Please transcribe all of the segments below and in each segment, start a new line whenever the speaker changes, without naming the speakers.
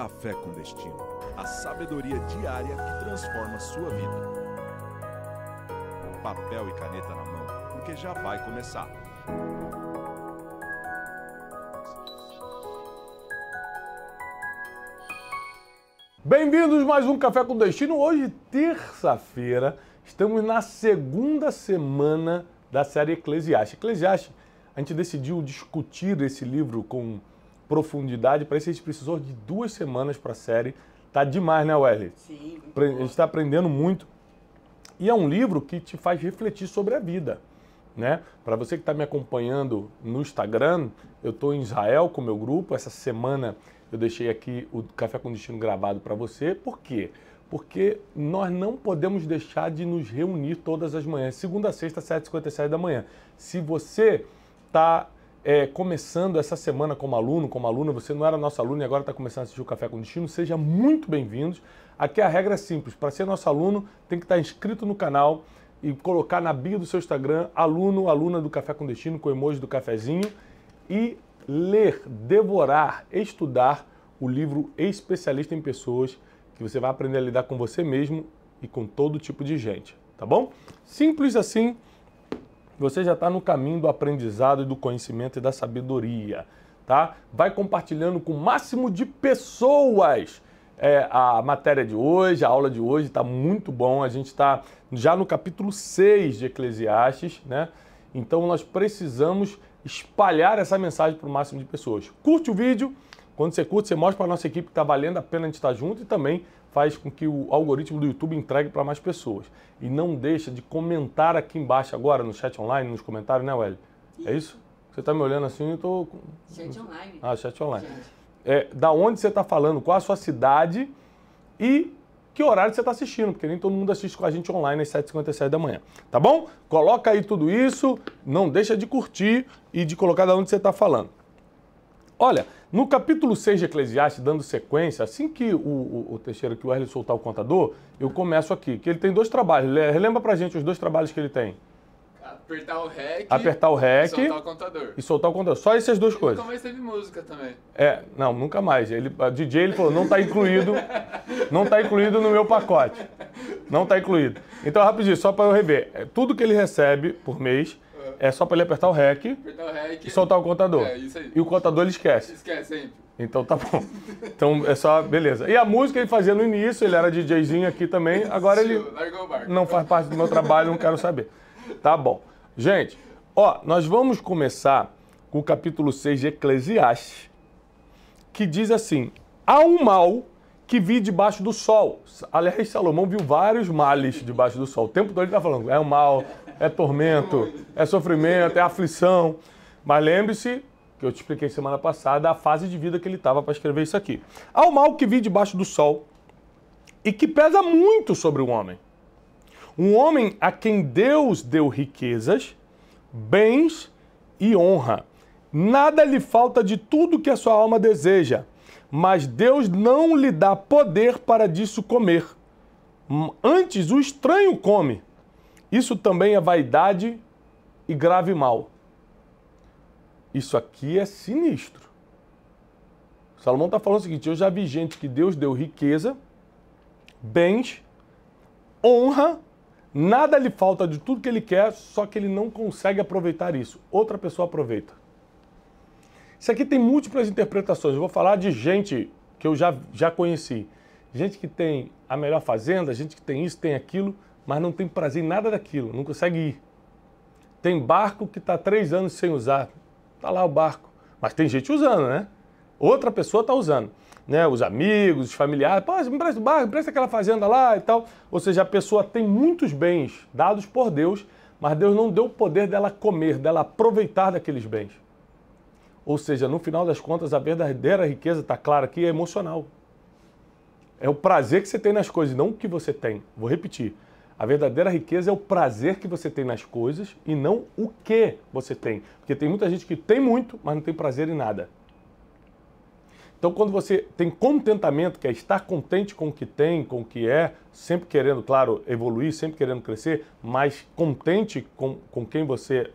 Café com Destino a sabedoria diária que transforma sua vida. Papel e caneta na mão, porque já vai começar. Bem-vindos mais um Café com Destino. Hoje, terça-feira, estamos na segunda semana da série Eclesiastes. Eclesiastes, a gente decidiu discutir esse livro com profundidade. Para isso a gente precisou de duas semanas para a série. Tá demais, né, Wesley? Sim. A gente está aprendendo muito. E é um livro que te faz refletir sobre a vida. Né? Para você que está me acompanhando no Instagram, eu estou em Israel com o meu grupo. Essa semana eu deixei aqui o Café com Destino gravado para você. Por quê? Porque nós não podemos deixar de nos reunir todas as manhãs, segunda sexta, 7h57 da manhã. Se você está é, começando essa semana como aluno, como aluna, você não era nosso aluno e agora está começando a assistir o Café com Destino, seja muito bem-vindos. Aqui a regra é simples, para ser nosso aluno tem que estar tá inscrito no canal e colocar na bio do seu Instagram aluno, aluna do Café com Destino, com o emoji do cafezinho e ler, devorar, estudar o livro Especialista em Pessoas, que você vai aprender a lidar com você mesmo e com todo tipo de gente, tá bom? Simples assim você já está no caminho do aprendizado, do conhecimento e da sabedoria. Tá? Vai compartilhando com o máximo de pessoas. É, a matéria de hoje, a aula de hoje está muito bom. A gente está já no capítulo 6 de Eclesiastes, né? Então nós precisamos espalhar essa mensagem para o máximo de pessoas. Curte o vídeo. Quando você curte, você mostra para a nossa equipe que está valendo a pena a gente estar tá junto e também faz com que o algoritmo do YouTube entregue para mais pessoas. E não deixa de comentar aqui embaixo agora, no chat online, nos comentários, né, Welly? É isso? Você está me olhando assim e estou... Tô... Chat online. Ah, chat online. É, da onde você está falando, qual a sua cidade e que horário você está assistindo, porque nem todo mundo assiste com a gente online às 7h57 da manhã. Tá bom? Coloca aí tudo isso, não deixa de curtir e de colocar da onde você está falando. Olha, no capítulo 6 de Eclesiastes, dando sequência, assim que o, o, o Teixeira, que o Wesley soltar o contador, eu começo aqui, que ele tem dois trabalhos. Lembra pra gente os dois trabalhos que ele tem. Apertar o REC. Apertar o REC. E soltar o contador. E soltar o contador. Só essas duas ele coisas. mais teve música também. É, não, nunca mais. Ele, a DJ ele falou, não está incluído. não está incluído no meu pacote. Não está incluído. Então, rapidinho, só para eu rever. É, tudo que ele recebe por mês é só para ele apertar o REC, apertar o REC e soltar o contador. É, isso aí. E o contador ele esquece. Esquece sempre. Então tá bom. Então é só, beleza. E a música ele fazia no início, ele era DJzinho aqui também. Agora ele não faz parte do meu trabalho, não quero saber. Tá bom. Gente, ó, nós vamos começar com o capítulo 6 de Eclesiastes, que diz assim: Há um mal que vi debaixo do sol. Aliás, Salomão viu vários males debaixo do sol. O tempo todo ele tá falando: é um mal, é tormento, é sofrimento, é aflição. Mas lembre-se que eu te expliquei semana passada a fase de vida que ele estava para escrever isso aqui. Há o mal que vi debaixo do sol e que pesa muito sobre o homem. Um homem a quem Deus deu riquezas, bens e honra. Nada lhe falta de tudo que a sua alma deseja, mas Deus não lhe dá poder para disso comer. Hum, antes o estranho come isso também é vaidade e grave mal. Isso aqui é sinistro. Salomão está falando o seguinte: eu já vi gente que Deus deu riqueza, bens, honra, nada lhe falta de tudo que ele quer, só que ele não consegue aproveitar isso. Outra pessoa aproveita. Isso aqui tem múltiplas interpretações. Eu vou falar de gente que eu já, já conheci. Gente que tem a melhor fazenda, gente que tem isso, tem aquilo mas não tem prazer em nada daquilo, não consegue ir. Tem barco que está três anos sem usar, está lá o barco, mas tem gente usando, né? Outra pessoa está usando, né? Os amigos, os familiares, pô, me empresta o barco, empresta aquela fazenda lá e tal. Ou seja, a pessoa tem muitos bens dados por Deus, mas Deus não deu o poder dela comer, dela aproveitar daqueles bens. Ou seja, no final das contas, a verdadeira riqueza, está clara aqui, é emocional. É o prazer que você tem nas coisas, não o que você tem. Vou repetir. A verdadeira riqueza é o prazer que você tem nas coisas e não o que você tem. Porque tem muita gente que tem muito, mas não tem prazer em nada. Então, quando você tem contentamento, que é estar contente com o que tem, com o que é, sempre querendo, claro, evoluir, sempre querendo crescer, mas contente com, com quem você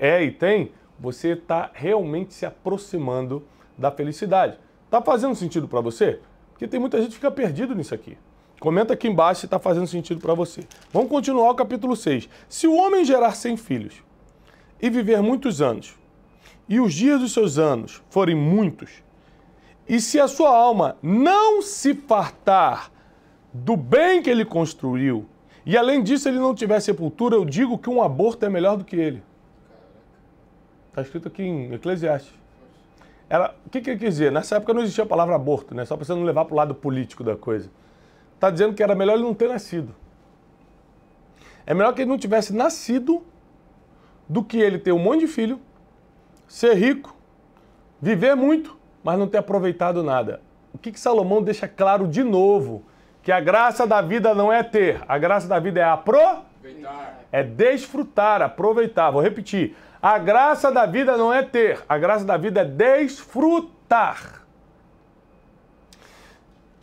é e tem, você está realmente se aproximando da felicidade. Está fazendo sentido para você? Porque tem muita gente que fica perdido nisso aqui. Comenta aqui embaixo se está fazendo sentido para você. Vamos continuar o capítulo 6. Se o homem gerar 100 filhos e viver muitos anos, e os dias dos seus anos forem muitos, e se a sua alma não se fartar do bem que ele construiu, e além disso ele não tiver sepultura, eu digo que um aborto é melhor do que ele. Está escrito aqui em Eclesiastes. Era, o que, que quer dizer? Nessa época não existia a palavra aborto, né? só para você não levar para o lado político da coisa está dizendo que era melhor ele não ter nascido. É melhor que ele não tivesse nascido do que ele ter um monte de filho, ser rico, viver muito, mas não ter aproveitado nada. O que, que Salomão deixa claro de novo? Que a graça da vida não é ter, a graça da vida é aproveitar. É desfrutar, aproveitar. Vou repetir. A graça da vida não é ter, a graça da vida é desfrutar.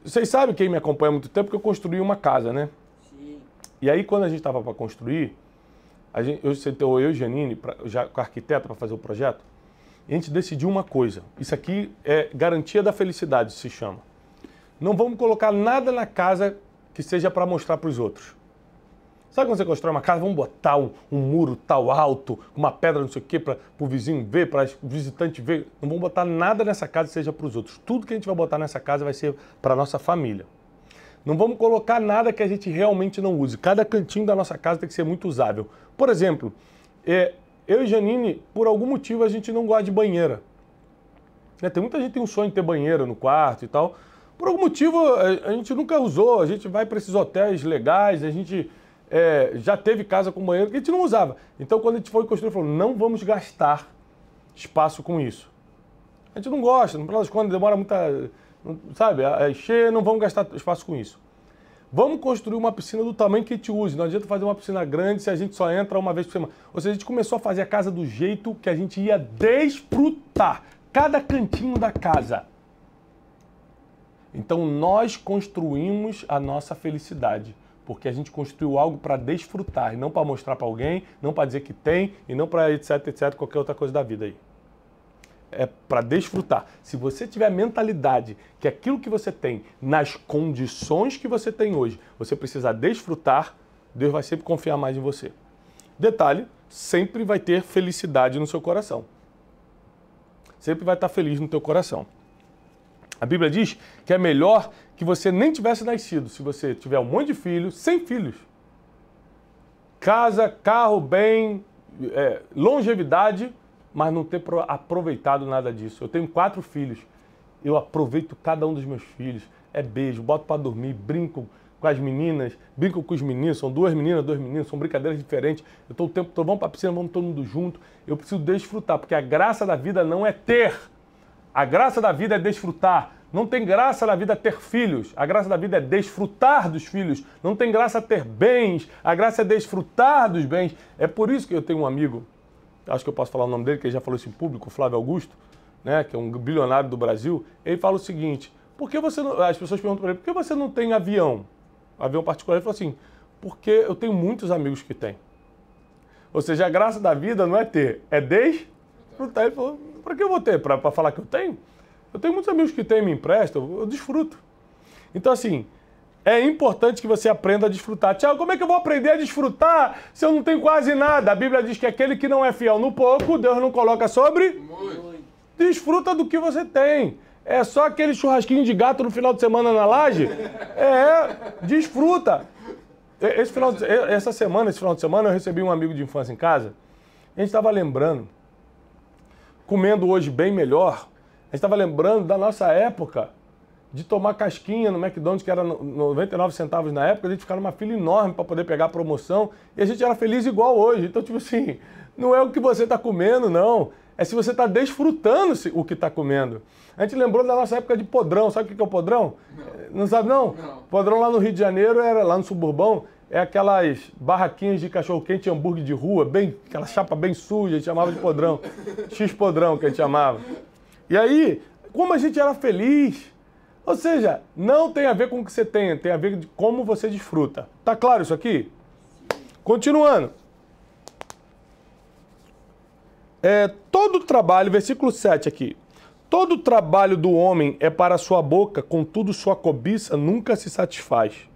Vocês sabem quem me acompanha há muito tempo que eu construí uma casa, né? Sim. E aí, quando a gente estava para construir, a gente, eu sentou eu e Janine, pra, já, com a arquiteta, para fazer o projeto, e a gente decidiu uma coisa. Isso aqui é garantia da felicidade, se chama. Não vamos colocar nada na casa que seja para mostrar para os outros. Sabe quando você constrói uma casa, vamos botar um, um muro tal alto, uma pedra não sei o quê, para o vizinho ver, para o visitante ver? Não vamos botar nada nessa casa que seja para os outros. Tudo que a gente vai botar nessa casa vai ser para a nossa família. Não vamos colocar nada que a gente realmente não use. Cada cantinho da nossa casa tem que ser muito usável. Por exemplo, é, eu e Janine, por algum motivo, a gente não gosta de banheira. Né, tem muita gente que tem um sonho de ter banheira no quarto e tal. Por algum motivo, a, a gente nunca usou. A gente vai para esses hotéis legais, a gente é, já teve casa com banheiro que a gente não usava. Então, quando a gente foi construir, falou: não vamos gastar espaço com isso. A gente não gosta, no final das contas, demora muita. Sabe, a encher, não vamos gastar espaço com isso. Vamos construir uma piscina do tamanho que a gente use. Não adianta fazer uma piscina grande se a gente só entra uma vez por semana. Ou seja, a gente começou a fazer a casa do jeito que a gente ia desfrutar cada cantinho da casa. Então nós construímos a nossa felicidade porque a gente construiu algo para desfrutar e não para mostrar para alguém, não para dizer que tem e não para etc, etc, qualquer outra coisa da vida aí. É para desfrutar. Se você tiver a mentalidade que aquilo que você tem, nas condições que você tem hoje, você precisa desfrutar, Deus vai sempre confiar mais em você. Detalhe, sempre vai ter felicidade no seu coração. Sempre vai estar feliz no teu coração. A Bíblia diz que é melhor que você nem tivesse nascido, se você tiver um monte de filhos, sem filhos. Casa, carro, bem, é, longevidade, mas não ter aproveitado nada disso. Eu tenho quatro filhos. Eu aproveito cada um dos meus filhos. É beijo, boto para dormir, brinco com as meninas, brinco com os meninos. São duas meninas, dois meninos, são brincadeiras diferentes. Eu estou o tempo todo, vamos para a piscina, vamos todo mundo junto. Eu preciso desfrutar, porque a graça da vida não é ter a graça da vida é desfrutar. Não tem graça na vida ter filhos. A graça da vida é desfrutar dos filhos. Não tem graça ter bens. A graça é desfrutar dos bens. É por isso que eu tenho um amigo, acho que eu posso falar o nome dele, que ele já falou isso em público, Flávio Augusto, né, que é um bilionário do Brasil. Ele fala o seguinte: por que você não, as pessoas perguntam para ele, por que você não tem avião? Avião particular. Ele fala assim: porque eu tenho muitos amigos que têm. Ou seja, a graça da vida não é ter, é desfrutar perguntar, ele falou, para que eu vou ter? Para falar que eu tenho? Eu tenho muitos amigos que têm me emprestam, eu desfruto. Então, assim, é importante que você aprenda a desfrutar. Tiago, como é que eu vou aprender a desfrutar se eu não tenho quase nada? A Bíblia diz que aquele que não é fiel no pouco, Deus não coloca sobre. Muito. Desfruta do que você tem. É só aquele churrasquinho de gato no final de semana na laje? É, desfruta. Esse final de, essa semana, esse final de semana, eu recebi um amigo de infância em casa. A gente estava lembrando comendo hoje bem melhor, a gente estava lembrando da nossa época de tomar casquinha no McDonald's, que era 99 centavos na época, a gente ficava numa fila enorme para poder pegar a promoção e a gente era feliz igual hoje. Então, tipo assim, não é o que você está comendo, não. É se você está desfrutando o que está comendo. A gente lembrou da nossa época de podrão. Sabe o que é o podrão? Não, não sabe, não? não? Podrão lá no Rio de Janeiro, era lá no suburbão, é aquelas barraquinhas de cachorro-quente e hambúrguer de rua, bem, aquela chapa bem suja, a gente chamava de podrão. X-podrão que a gente chamava. E aí, como a gente era feliz. Ou seja, não tem a ver com o que você tem, tem a ver com como você desfruta. Tá claro isso aqui? Continuando. É, todo trabalho, versículo 7 aqui. Todo trabalho do homem é para sua boca, contudo sua cobiça nunca se satisfaz.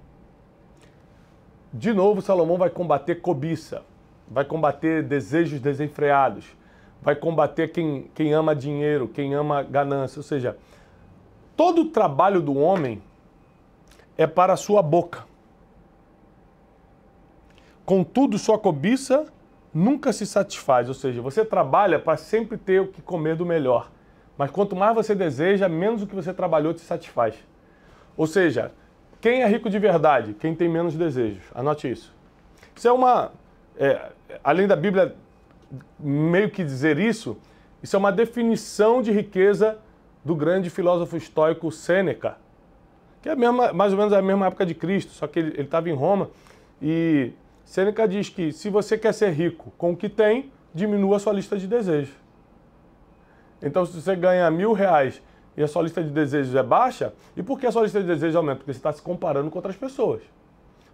De novo, Salomão vai combater cobiça, vai combater desejos desenfreados, vai combater quem, quem ama dinheiro, quem ama ganância. Ou seja, todo o trabalho do homem é para a sua boca. Contudo, sua cobiça nunca se satisfaz. Ou seja, você trabalha para sempre ter o que comer do melhor. Mas quanto mais você deseja, menos o que você trabalhou te satisfaz. Ou seja, quem é rico de verdade? Quem tem menos desejos. Anote isso. Isso é uma. É, além da Bíblia meio que dizer isso, isso é uma definição de riqueza do grande filósofo estoico Sêneca, que é mesma, mais ou menos a mesma época de Cristo, só que ele estava em Roma. E Sêneca diz que se você quer ser rico com o que tem, diminua a sua lista de desejos. Então, se você ganha mil reais e a sua lista de desejos é baixa, e por que a sua lista de desejos aumenta? Porque você está se comparando com outras pessoas.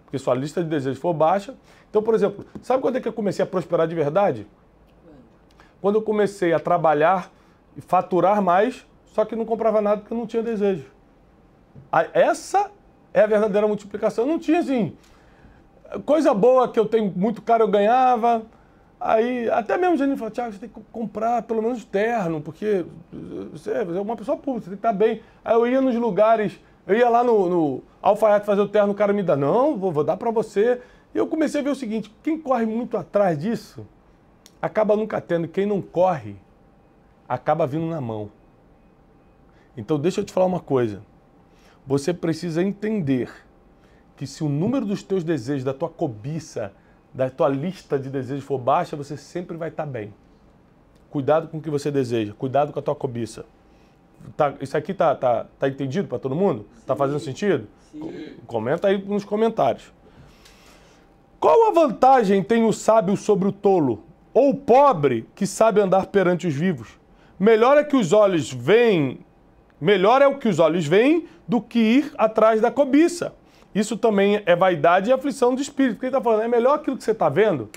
Porque sua lista de desejos for baixa. Então, por exemplo, sabe quando é que eu comecei a prosperar de verdade? Quando eu comecei a trabalhar e faturar mais, só que não comprava nada porque eu não tinha desejo. Essa é a verdadeira multiplicação. Eu não tinha assim. Coisa boa que eu tenho muito caro eu ganhava, Aí, até mesmo o Janine falou, Thiago, você tem que comprar pelo menos terno, porque você é uma pessoa pública, você tem que estar bem. Aí eu ia nos lugares, eu ia lá no, no alfaiate fazer o terno, o cara me dá, não, vou, vou dar para você. E eu comecei a ver o seguinte, quem corre muito atrás disso, acaba nunca tendo. Quem não corre, acaba vindo na mão. Então deixa eu te falar uma coisa. Você precisa entender que se o número dos teus desejos, da tua cobiça, da tua lista de desejos for baixa, você sempre vai estar tá bem. Cuidado com o que você deseja, cuidado com a tua cobiça. Tá, isso aqui tá, tá, tá entendido para todo mundo? Está Tá fazendo sentido? Sim. Comenta aí nos comentários. Qual a vantagem tem o sábio sobre o tolo? Ou o pobre que sabe andar perante os vivos? Melhor é que os olhos veem, melhor é o que os olhos veem do que ir atrás da cobiça. Isso também é vaidade e aflição de espírito. Porque ele está falando, é melhor aquilo que você está vendo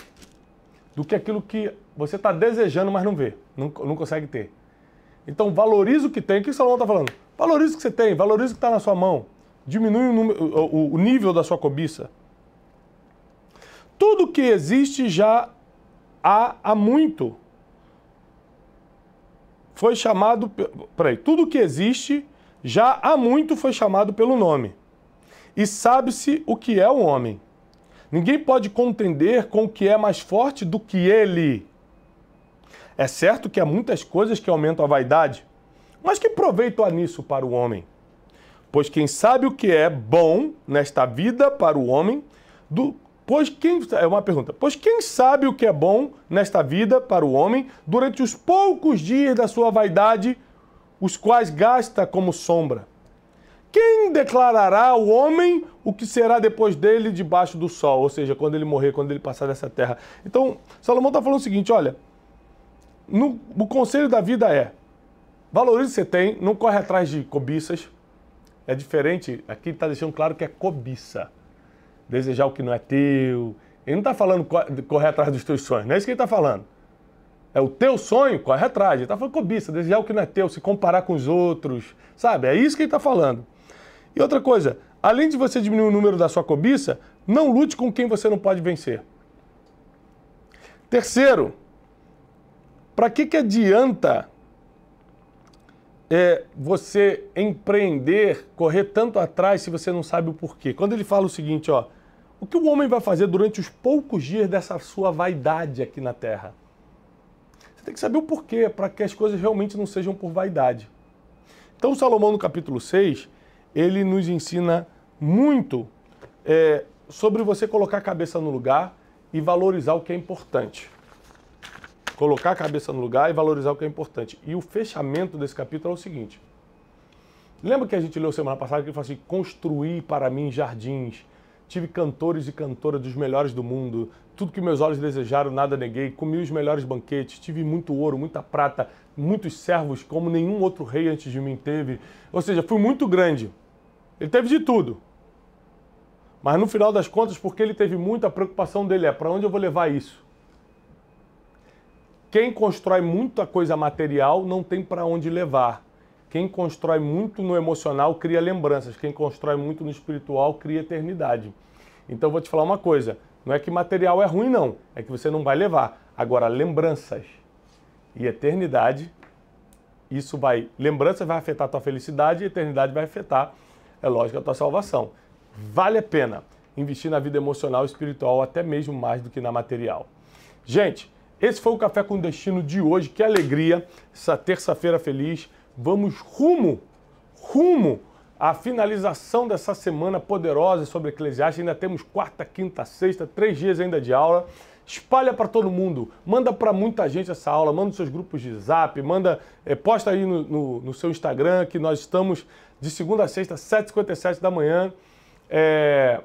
do que aquilo que você está desejando, mas não vê, não, não consegue ter. Então valoriza o que tem. O que o Salomão está falando? Valoriza o que você tem, valoriza o que está na sua mão. Diminui o, número, o, o nível da sua cobiça. Tudo que existe já há, há muito. Foi chamado. Peraí, tudo que existe já há muito foi chamado pelo nome e sabe-se o que é o homem. Ninguém pode contender com o que é mais forte do que ele. É certo que há muitas coisas que aumentam a vaidade, mas que proveito há nisso para o homem? Pois quem sabe o que é bom nesta vida para o homem, do, pois quem é uma pergunta, pois quem sabe o que é bom nesta vida para o homem durante os poucos dias da sua vaidade, os quais gasta como sombra? Quem declarará ao homem o que será depois dele debaixo do sol? Ou seja, quando ele morrer, quando ele passar dessa terra. Então, Salomão está falando o seguinte: olha, no, o conselho da vida é valorize o que você tem, não corre atrás de cobiças. É diferente, aqui está deixando claro que é cobiça. Desejar o que não é teu. Ele não está falando correr atrás dos teus sonhos, não é isso que ele está falando. É o teu sonho, corre atrás. Ele está falando cobiça, desejar o que não é teu, se comparar com os outros, sabe? É isso que ele está falando. E outra coisa, além de você diminuir o número da sua cobiça, não lute com quem você não pode vencer. Terceiro, para que, que adianta é, você empreender, correr tanto atrás se você não sabe o porquê? Quando ele fala o seguinte, ó, o que o homem vai fazer durante os poucos dias dessa sua vaidade aqui na Terra? Você tem que saber o porquê, para que as coisas realmente não sejam por vaidade. Então, Salomão, no capítulo 6, ele nos ensina muito é, sobre você colocar a cabeça no lugar e valorizar o que é importante. Colocar a cabeça no lugar e valorizar o que é importante. E o fechamento desse capítulo é o seguinte. Lembra que a gente leu semana passada que ele falou assim: construí para mim jardins, tive cantores e cantoras dos melhores do mundo, tudo que meus olhos desejaram, nada neguei, comi os melhores banquetes, tive muito ouro, muita prata, muitos servos, como nenhum outro rei antes de mim teve. Ou seja, fui muito grande. Ele teve de tudo. Mas no final das contas, porque ele teve muita preocupação dele é para onde eu vou levar isso? Quem constrói muita coisa material não tem para onde levar. Quem constrói muito no emocional cria lembranças. Quem constrói muito no espiritual cria eternidade. Então vou te falar uma coisa: não é que material é ruim, não. É que você não vai levar. Agora, lembranças e eternidade, isso vai. Lembranças vai afetar a tua felicidade e eternidade vai afetar é lógico é a tua salvação. Vale a pena investir na vida emocional e espiritual até mesmo mais do que na material. Gente, esse foi o Café com Destino de hoje. Que alegria, essa terça-feira feliz. Vamos rumo, rumo à finalização dessa semana poderosa sobre Eclesiastes. Ainda temos quarta, quinta, sexta, três dias ainda de aula. Espalha para todo mundo, manda para muita gente essa aula, manda nos seus grupos de zap, manda, é, posta aí no, no, no seu Instagram que nós estamos de segunda a sexta, 7h57 da manhã, é,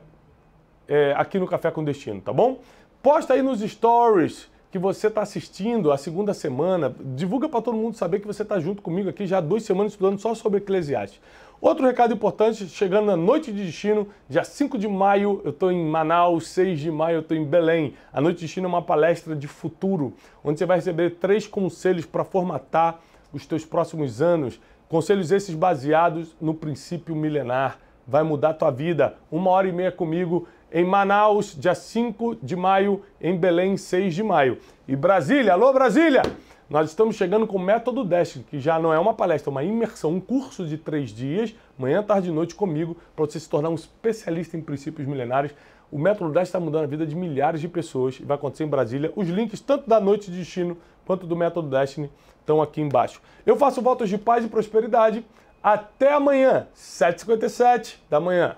é, aqui no Café com Destino, tá bom? Posta aí nos stories que você está assistindo a segunda semana. Divulga para todo mundo saber que você está junto comigo aqui já há duas semanas estudando só sobre Eclesiastes. Outro recado importante, chegando na Noite de Destino, dia 5 de maio eu estou em Manaus, 6 de maio eu estou em Belém. A Noite de Destino é uma palestra de futuro, onde você vai receber três conselhos para formatar os teus próximos anos, Conselhos esses baseados no princípio milenar. Vai mudar tua vida. Uma hora e meia comigo em Manaus, dia 5 de maio, em Belém, 6 de maio. E Brasília, alô Brasília! Nós estamos chegando com o Método Dash, que já não é uma palestra, é uma imersão, um curso de três dias, manhã, tarde e noite comigo, para você se tornar um especialista em princípios milenares. O Método Dash está mudando a vida de milhares de pessoas e vai acontecer em Brasília. Os links, tanto da Noite de Destino quanto do Método Destiny, estão aqui embaixo. Eu faço votos de paz e prosperidade. Até amanhã, 7h57 da manhã.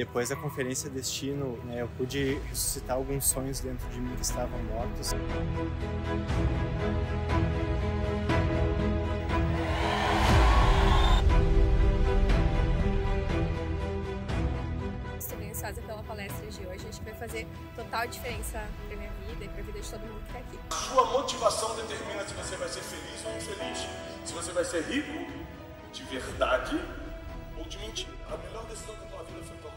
depois da conferência Destino, né, eu pude ressuscitar alguns sonhos dentro de mim que estavam mortos. Estou bem ansiosa pela palestra de hoje. Acho que vai fazer total diferença para minha vida e para a vida de todo mundo que está aqui.
Sua motivação determina
se você vai ser feliz ou infeliz, se você vai ser rico de verdade ou de mentira. A melhor decisão da tua vida foi tua